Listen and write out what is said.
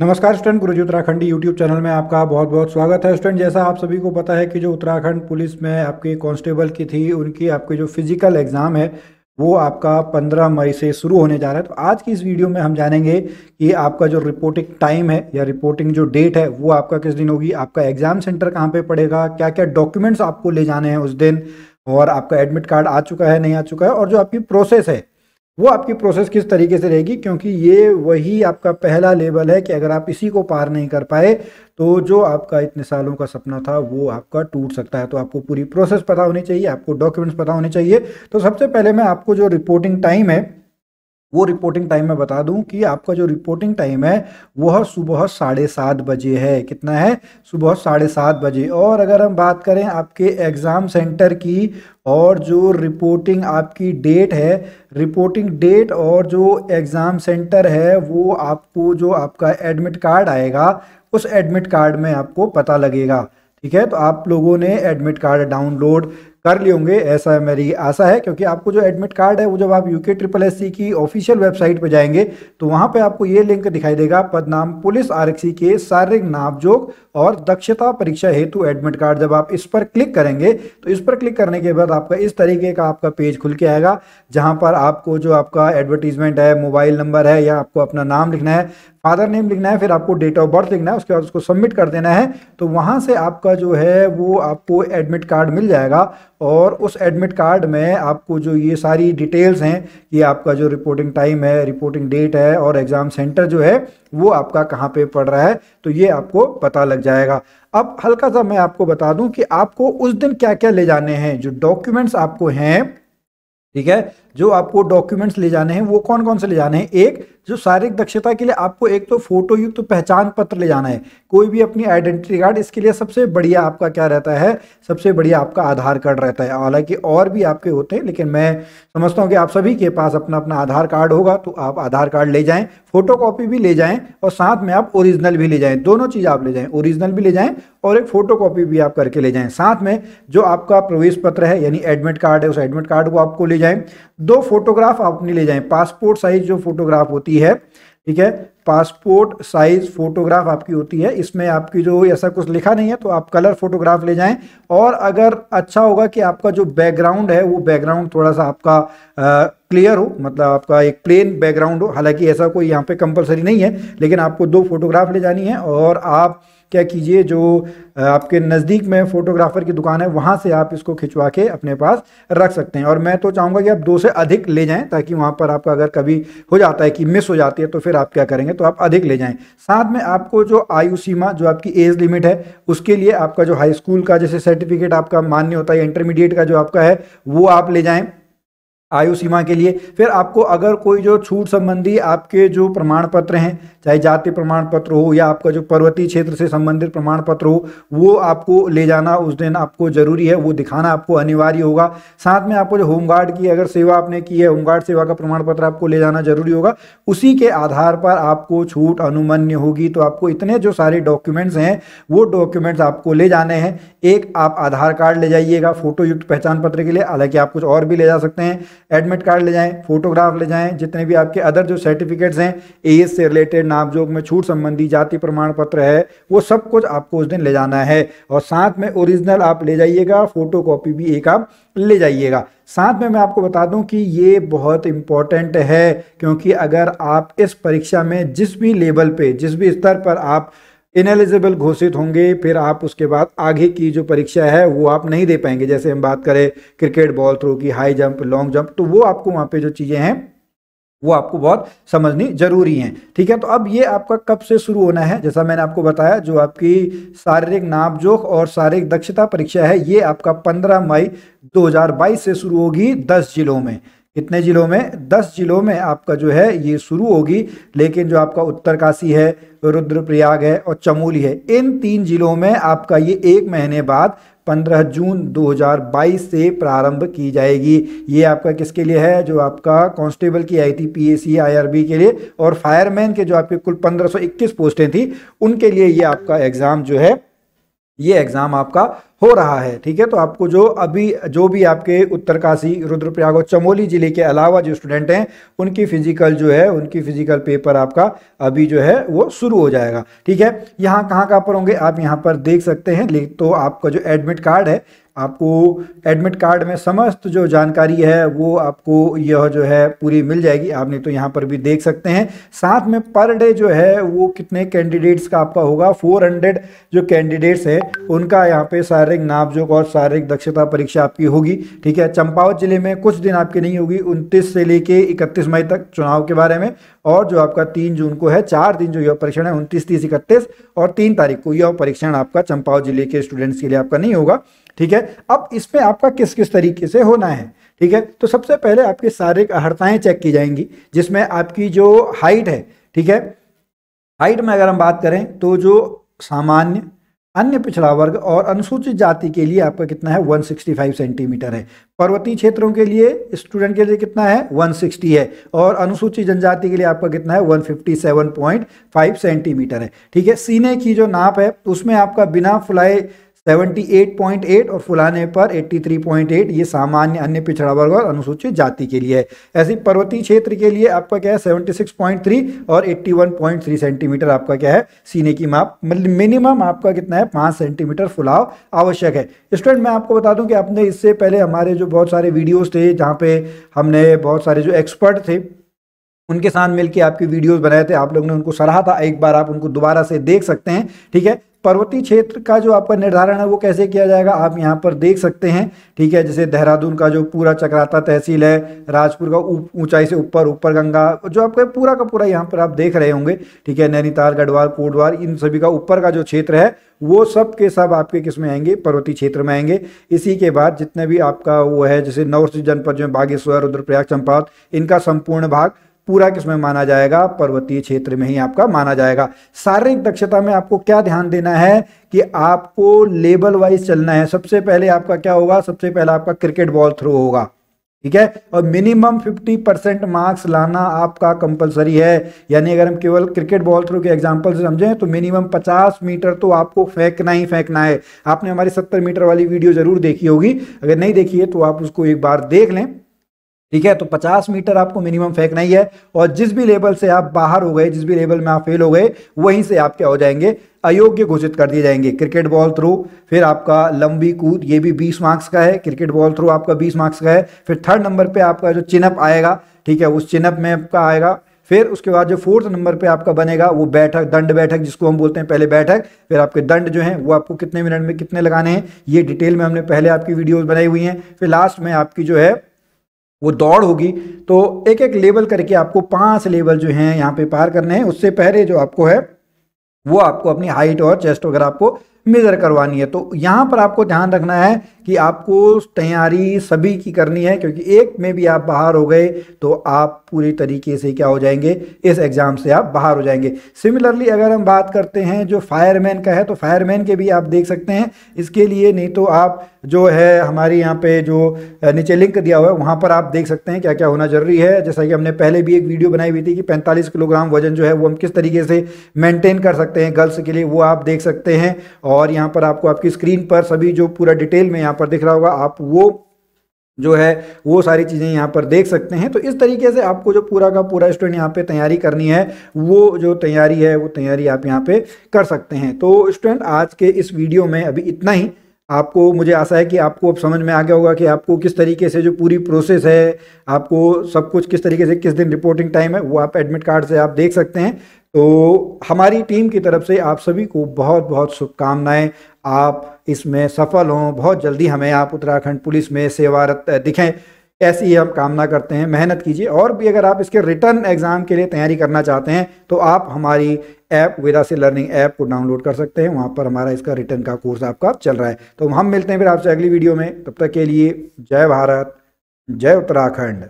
नमस्कार student Guruji Uttarakhandi YouTube channel में आपका बहुत बहुत स्वागत है स्टूडेंट जैसा आप सभी को पता है कि जो उत्तराखंड पुलिस में आपके कांस्टेबल की थी उनकी आपके जो फिजिकल एग्ज़ाम है वो आपका 15 मई से शुरू होने जा रहा है तो आज की इस वीडियो में हम जानेंगे कि आपका जो रिपोर्टिंग टाइम है या रिपोर्टिंग जो डेट है वो आपका किस दिन होगी आपका एग्ज़ाम सेंटर कहाँ पर पड़ेगा क्या क्या डॉक्यूमेंट्स आपको ले जाने हैं उस दिन और आपका एडमिट कार्ड आ चुका है नहीं आ चुका है और जो आपकी प्रोसेस है वो आपकी प्रोसेस किस तरीके से रहेगी क्योंकि ये वही आपका पहला लेवल है कि अगर आप इसी को पार नहीं कर पाए तो जो आपका इतने सालों का सपना था वो आपका टूट सकता है तो आपको पूरी प्रोसेस पता होनी चाहिए आपको डॉक्यूमेंट्स पता होने चाहिए तो सबसे पहले मैं आपको जो रिपोर्टिंग टाइम है वो रिपोर्टिंग टाइम में बता दूं कि आपका जो रिपोर्टिंग टाइम है वह सुबह साढ़े सात बजे है कितना है सुबह साढ़े सात बजे और अगर हम बात करें आपके एग्ज़ाम सेंटर की और जो रिपोर्टिंग आपकी डेट है रिपोर्टिंग डेट और जो एग्ज़ाम सेंटर है वो आपको जो आपका एडमिट कार्ड आएगा उस एडमिट कार्ड में आपको पता लगेगा ठीक है तो आप लोगों ने एडमिट कार्ड डाउनलोड कर लिए होंगे ऐसा मेरी आशा है क्योंकि आपको जो एडमिट कार्ड है वो जब आप यूके ट्रिपल एस सी की ऑफिशियल वेबसाइट पर जाएंगे तो वहाँ पर आपको ये लिंक दिखाई देगा पदनाम पुलिस आरक्षी के शारीरिक नापजोक और दक्षता परीक्षा हेतु एडमिट कार्ड जब आप इस पर क्लिक करेंगे तो इस पर क्लिक करने के बाद आपका इस तरीके का आपका पेज खुल के आएगा जहाँ पर आपको जो आपका एडवर्टीजमेंट है मोबाइल नंबर है या आपको अपना नाम लिखना है फादर नेम लिखना है फिर आपको डेट ऑफ बर्थ लिखना है उसके बाद उसको सबमिट कर देना है तो वहाँ से आपका जो है वो आपको एडमिट कार्ड मिल जाएगा और उस एडमिट कार्ड में आपको जो ये सारी डिटेल्स हैं कि आपका जो रिपोर्टिंग टाइम है रिपोर्टिंग डेट है और एग्ज़ाम सेंटर जो है वो आपका कहाँ पे पड़ रहा है तो ये आपको पता लग जाएगा अब हल्का सा मैं आपको बता दूँ कि आपको उस दिन क्या क्या ले जाने हैं जो डॉक्यूमेंट्स आपको हैं ठीक है जो आपको डॉक्यूमेंट्स ले जाने हैं वो कौन कौन से ले जाने हैं एक जो शारीरिक दक्षता के लिए आपको एक तो फोटो युक्त तो पहचान पत्र ले जाना है कोई भी अपनी आइडेंटिटी कार्ड इसके लिए सबसे बढ़िया आपका क्या रहता है सबसे बढ़िया आपका आधार कार्ड रहता है हालांकि और भी आपके होते हैं लेकिन मैं समझता हूँ कि आप सभी के पास अपना अपना आधार कार्ड होगा तो आप आधार कार्ड ले जाएँ फोटो भी ले जाएँ और साथ में आप ओरिजिनल भी ले जाएँ दोनों चीज़ आप ले जाएँ ओरिजिनल भी ले जाएँ और एक फोटो भी आप करके ले जाएँ साथ में जो आपका प्रवेश पत्र है यानी एडमिट कार्ड है उस एडमिट कार्ड को आपको ले जाएँ दो फोटोग्राफ आप अपनी ले जाएं पासपोर्ट साइज जो फोटोग्राफ होती है ठीक है पासपोर्ट साइज फोटोग्राफ आपकी होती है इसमें आपकी जो ऐसा कुछ लिखा नहीं है तो आप कलर फोटोग्राफ ले जाएं और अगर अच्छा होगा कि आपका जो बैकग्राउंड है वो बैकग्राउंड थोड़ा सा आपका आ, क्लियर हो मतलब आपका एक प्लेन बैकग्राउंड हो हालांकि ऐसा कोई यहाँ पे कंपलसरी नहीं है लेकिन आपको दो फोटोग्राफ ले जानी है और आप क्या कीजिए जो आपके नज़दीक में फोटोग्राफर की दुकान है वहाँ से आप इसको खिंचवा के अपने पास रख सकते हैं और मैं तो चाहूँगा कि आप दो से अधिक ले जाएं ताकि वहाँ पर आपका अगर कभी हो जाता है कि मिस हो जाती है तो फिर आप क्या करेंगे तो आप अधिक ले जाएं साथ में आपको जो आयु सीमा जो आपकी एज लिमिट है उसके लिए आपका जो हाई स्कूल का जैसे सर्टिफिकेट आपका मान्य होता है इंटरमीडिएट का जो आपका है वो आप ले जाएं आयु सीमा के लिए फिर आपको अगर कोई जो छूट संबंधी आपके जो प्रमाण पत्र हैं चाहे जाति प्रमाण पत्र हो या आपका जो पर्वतीय क्षेत्र से संबंधित प्रमाण पत्र हो वो आपको ले जाना उस दिन आपको जरूरी है वो दिखाना आपको अनिवार्य होगा साथ में आपको जो होमगार्ड की अगर सेवा आपने की है होमगार्ड सेवा का प्रमाण पत्र आपको ले जाना जरूरी होगा उसी के आधार पर आपको छूट अनुमन्य होगी तो आपको इतने जो सारे डॉक्यूमेंट्स हैं वो डॉक्यूमेंट्स आपको ले जाने हैं एक आप आधार कार्ड ले जाइएगा फोटोयुक्त पहचान पत्र के लिए हालांकि आप कुछ और भी ले जा सकते हैं एडमिट कार्ड ले जाएं फोटोग्राफ ले जाएं जितने भी आपके अदर जो सर्टिफिकेट्स हैं ए से रिलेटेड नापजोग में छूट संबंधी जाति प्रमाण पत्र है वो सब कुछ आपको उस दिन ले जाना है और साथ में ओरिजिनल आप ले जाइएगा फोटो कॉपी भी एक आप ले जाइएगा साथ में मैं आपको बता दूं कि ये बहुत इम्पॉर्टेंट है क्योंकि अगर आप इस परीक्षा में जिस भी लेवल पे जिस भी स्तर पर आप इनएलिजिबल घोषित होंगे फिर आप उसके बाद आगे की जो परीक्षा है वो आप नहीं दे पाएंगे जैसे हम बात करें क्रिकेट बॉल थ्रो की हाई जंप लॉन्ग जंप तो वो आपको वहाँ पे जो चीज़ें हैं वो आपको बहुत समझनी जरूरी है ठीक है तो अब ये आपका कब से शुरू होना है जैसा मैंने आपको बताया जो आपकी शारीरिक नापजोख और शारीरिक दक्षता परीक्षा है ये आपका 15 मई 2022 से शुरू होगी 10 जिलों में कितने ज़िलों में दस ज़िलों में आपका जो है ये शुरू होगी लेकिन जो आपका उत्तरकाशी है रुद्रप्रयाग है और चमोली है इन तीन ज़िलों में आपका ये एक महीने बाद 15 जून 2022 से प्रारंभ की जाएगी ये आपका किसके लिए है जो आपका कांस्टेबल की आई थी पी आईआरबी के लिए और फायरमैन के जो आपके कुल 1521 पोस्टें थी उनके लिए ये आपका एग्ज़ाम जो है ये एग्ज़ाम आपका हो रहा है ठीक है तो आपको जो अभी जो भी आपके उत्तरकाशी रुद्रप्रयाग और चमोली जिले के अलावा जो स्टूडेंट हैं उनकी फिजिकल जो है उनकी फिजिकल पेपर आपका अभी जो है वो शुरू हो जाएगा ठीक है यहाँ कहाँ कहाँ पर होंगे आप यहाँ पर देख सकते हैं तो आपका जो एडमिट कार्ड है आपको एडमिट कार्ड में समस्त जो जानकारी है वो आपको यह जो है पूरी मिल जाएगी आपने तो यहाँ पर भी देख सकते हैं साथ में पर डे जो है वो कितने कैंडिडेट्स का आपका होगा 400 जो कैंडिडेट्स हैं उनका यहाँ पे शारीरिक नापजोक और शारीरिक दक्षता परीक्षा आपकी होगी ठीक है चंपावत जिले में कुछ दिन आपकी नहीं होगी उनतीस से लेके इकतीस मई तक चुनाव के बारे में और जो आपका तीन जून को है चार दिन जो यह परीक्षण है उनतीस तीस इकतीस और तीन तारीख को यह परीक्षण आपका चंपावत जिले के स्टूडेंट्स के लिए आपका नहीं होगा ठीक है अब इसमें आपका किस किस तरीके से होना है ठीक है तो सबसे पहले आपकी शारीरिक अहर्ताएं चेक की जाएंगी जिसमें आपकी जो हाइट है ठीक है हाइट में अगर हम बात करें तो जो सामान्य अन्य पिछड़ा वर्ग और अनुसूचित जाति के लिए आपका कितना है 165 सेंटीमीटर है पर्वतीय क्षेत्रों के लिए स्टूडेंट के लिए कितना है 160 है और अनुसूचित जनजाति के लिए आपका कितना है 157.5 सेंटीमीटर है ठीक है सीने की जो नाप है उसमें आपका बिना फुलाए 78.8 और फुलाने पर 83.8 ये सामान्य अन्य पिछड़ा वर्ग और अनुसूचित जाति के लिए है ऐसे पर्वतीय क्षेत्र के लिए आपका क्या है 76.3 और 81.3 सेंटीमीटर आपका क्या है सीने की माप मिनिमम आपका कितना है पाँच सेंटीमीटर फुलाव आवश्यक है स्टूडेंट मैं आपको बता दूं कि आपने इससे पहले हमारे जो बहुत सारे वीडियोज़ थे जहाँ पे हमने बहुत सारे जो एक्सपर्ट थे उनके साथ मिलके आपकी वीडियोस बनाए थे आप लोगों ने उनको सराहा था एक बार आप उनको दोबारा से देख सकते हैं ठीक है पर्वतीय क्षेत्र का जो आपका निर्धारण है वो कैसे किया जाएगा आप यहाँ पर देख सकते हैं ठीक है जैसे देहरादून का जो पूरा चक्राता तहसील है राजपुर का ऊंचाई से ऊपर ऊपर गंगा जो आपका पूरा का पूरा यहाँ पर आप देख रहे होंगे ठीक है नैनीताल गढ़वाल कोटवार इन सभी का ऊपर का जो क्षेत्र है वो सब के सब आपके किस में आएंगे पर्वतीय क्षेत्र में आएंगे इसी के बाद जितने भी आपका वो है जैसे नॉर्थ जनपद जो बागेश्वर रुद्रप्रयाग चंपावत इनका संपूर्ण भाग पूरा किसमें माना जाएगा पर्वतीय क्षेत्र में ही आपका माना जाएगा शारीरिक दक्षता में आपको क्या ध्यान देना है कि आपको लेबल वाइज चलना है सबसे पहले आपका क्या होगा सबसे पहले आपका क्रिकेट बॉल थ्रो होगा ठीक है और मिनिमम 50 परसेंट मार्क्स लाना आपका कंपलसरी है यानी अगर हम केवल क्रिकेट बॉल थ्रो के एग्जाम्पल से समझें तो मिनिमम पचास मीटर तो आपको फेंकना ही फेंकना है आपने हमारी सत्तर मीटर वाली वीडियो जरूर देखी होगी अगर नहीं देखी है तो आप उसको एक बार देख लें ठीक है तो 50 मीटर आपको मिनिमम फेंकना ही है और जिस भी लेवल से आप बाहर हो गए जिस भी लेवल में आप फेल हो गए वहीं से आप क्या हो जाएंगे अयोग्य घोषित कर दिए जाएंगे क्रिकेट बॉल थ्रू फिर आपका लंबी कूद ये भी 20 मार्क्स का है क्रिकेट बॉल थ्रू आपका 20 मार्क्स का है फिर थर्ड नंबर पर आपका जो चिनअप आएगा ठीक है उस चिनअप में आपका आएगा फिर उसके बाद जो फोर्थ नंबर पे आपका बनेगा वो बैठक दंड बैठक जिसको हम बोलते हैं पहले बैठक फिर आपके दंड जो हैं वो आपको कितने मिनट में कितने लगाने हैं ये डिटेल में हमने पहले आपकी वीडियोस बनाई हुई हैं फिर लास्ट में आपकी जो है वो दौड़ होगी तो एक एक लेवल करके आपको पांच लेवल जो हैं यहाँ पे पार करने हैं उससे पहले जो आपको है वो आपको अपनी हाइट और चेस्ट वगैरह आपको मेज़र करवानी है तो यहाँ पर आपको ध्यान रखना है कि आपको तैयारी सभी की करनी है क्योंकि एक में भी आप बाहर हो गए तो आप पूरी तरीके से क्या हो जाएंगे इस एग्ज़ाम से आप बाहर हो जाएंगे सिमिलरली अगर हम बात करते हैं जो फायरमैन का है तो फायरमैन के भी आप देख सकते हैं इसके लिए नहीं तो आप जो है हमारे यहाँ पे जो नीचे लिंक दिया हुआ है वहाँ पर आप देख सकते हैं क्या क्या होना ज़रूरी है जैसा कि हमने पहले भी एक वीडियो बनाई हुई थी कि पैंतालीस किलोग्राम वजन जो है वो हम किस तरीके से मेनटेन कर सकते हैं गर्ल्स के लिए वो आप देख सकते हैं और और यहाँ पर आपको आपकी स्क्रीन पर सभी जो पूरा डिटेल में यहाँ पर दिख रहा होगा आप वो जो है वो सारी चीज़ें यहाँ पर देख सकते हैं तो इस तरीके से आपको जो पूरा का पूरा स्टूडेंट यहाँ पे तैयारी करनी है वो जो तैयारी है वो तैयारी आप यहाँ पे कर सकते हैं तो स्टूडेंट आज के इस वीडियो में अभी इतना ही आपको मुझे आशा है कि आपको अब समझ में आ गया होगा कि आपको किस तरीके से जो पूरी प्रोसेस है आपको सब कुछ किस तरीके से किस दिन रिपोर्टिंग टाइम है वो आप एडमिट कार्ड से आप देख सकते हैं तो हमारी टीम की तरफ से आप सभी को बहुत बहुत शुभकामनाएं आप इसमें सफल हों बहुत जल्दी हमें आप उत्तराखंड पुलिस में सेवारत दिखें ऐसी ही हम कामना करते हैं मेहनत कीजिए और भी अगर आप इसके रिटर्न एग्ज़ाम के लिए तैयारी करना चाहते हैं तो आप हमारी ऐप वेदा से लर्निंग ऐप को डाउनलोड कर सकते हैं वहाँ पर हमारा इसका रिटर्न का कोर्स आपका चल रहा है तो हम मिलते हैं फिर आपसे अगली वीडियो में तब तक के लिए जय भारत जय उत्तराखंड